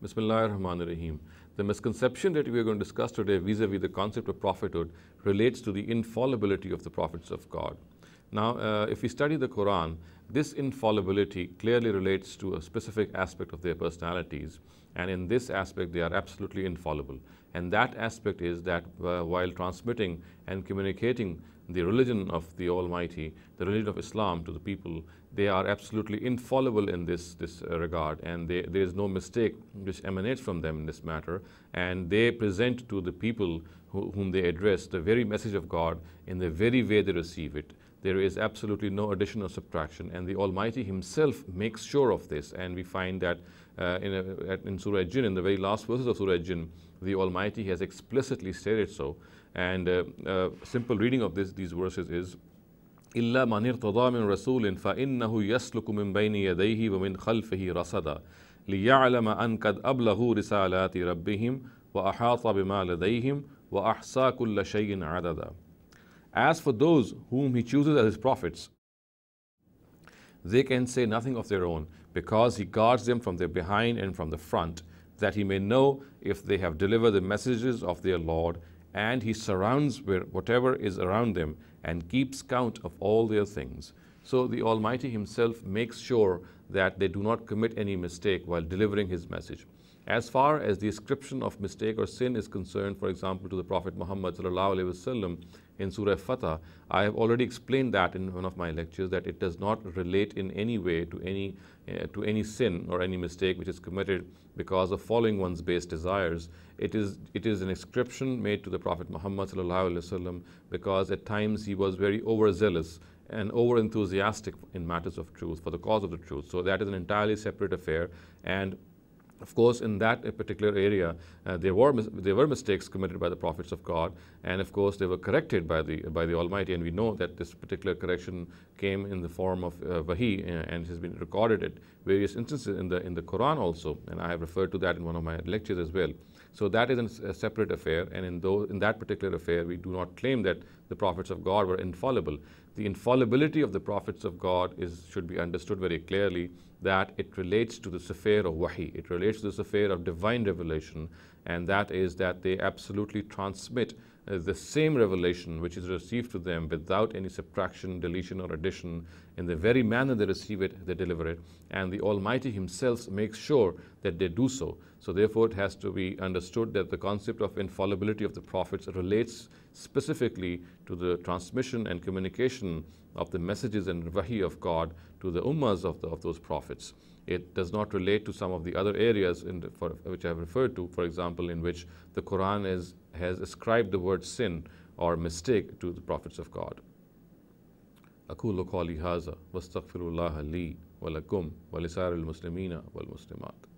Bismillah ar-Rahman rahim The misconception that we are going to discuss today vis-a-vis -vis the concept of prophethood relates to the infallibility of the prophets of God. Now, uh, if we study the Quran, this infallibility clearly relates to a specific aspect of their personalities, and in this aspect, they are absolutely infallible. And that aspect is that uh, while transmitting and communicating the religion of the Almighty, the religion of Islam to the people, they are absolutely infallible in this, this uh, regard and they, there is no mistake which emanates from them in this matter and they present to the people whom they address the very message of God in the very way they receive it. There is absolutely no addition or subtraction and the Almighty Himself makes sure of this and we find that uh, in, a, in Surah Jinn, in the very last verses of Surah Jinn, the Almighty has explicitly stated so. And uh, uh, simple reading of this, these verses is إلا من ارتضى من رسول فإنه يسلك من بين يديه ومن خلفه رصدا ليعلم أن قد أبلغوا رسالات ربهم وأحاط بما لديهم وأحصى كل شيء عددا As for those whom he chooses as his prophets, they can say nothing of their own because he guards them from their behind and from the front that he may know if they have delivered the messages of their Lord, and he surrounds whatever is around them and keeps count of all their things. So the Almighty Himself makes sure that they do not commit any mistake while delivering His message. As far as the ascription of mistake or sin is concerned, for example, to the Prophet Muhammad, in Surah Fatah, I have already explained that in one of my lectures that it does not relate in any way to any, uh, to any sin or any mistake which is committed because of following one's base desires. It is, it is an inscription made to the Prophet Muhammad because at times he was very overzealous and over enthusiastic in matters of truth for the cause of the truth. So that is an entirely separate affair and of course, in that particular area, uh, there, were there were mistakes committed by the prophets of God, and of course, they were corrected by the by the Almighty. And we know that this particular correction came in the form of uh, wahi, uh, and has been recorded at various instances in the in the Quran also. And I have referred to that in one of my lectures as well. So that is a separate affair, and in, those, in that particular affair, we do not claim that the prophets of God were infallible. The infallibility of the prophets of God is, should be understood very clearly that it relates to the sphere of wahi, it relates to the sphere of divine revelation, and that is that they absolutely transmit uh, the same revelation which is received to them without any subtraction, deletion, or addition. In the very manner they receive it, they deliver it. And the Almighty Himself makes sure that they do so. So, therefore, it has to be understood that the concept of infallibility of the prophets relates specifically to the transmission and communication of the messages and wahi of God to the ummas of, the, of those prophets. It does not relate to some of the other areas the, for, which I have referred to, for example, in which the Quran is, has ascribed the word sin or mistake to the prophets of God. أقول قولي هذا واستغفر الله لي ولكم ولسائر المسلمين والمسلمات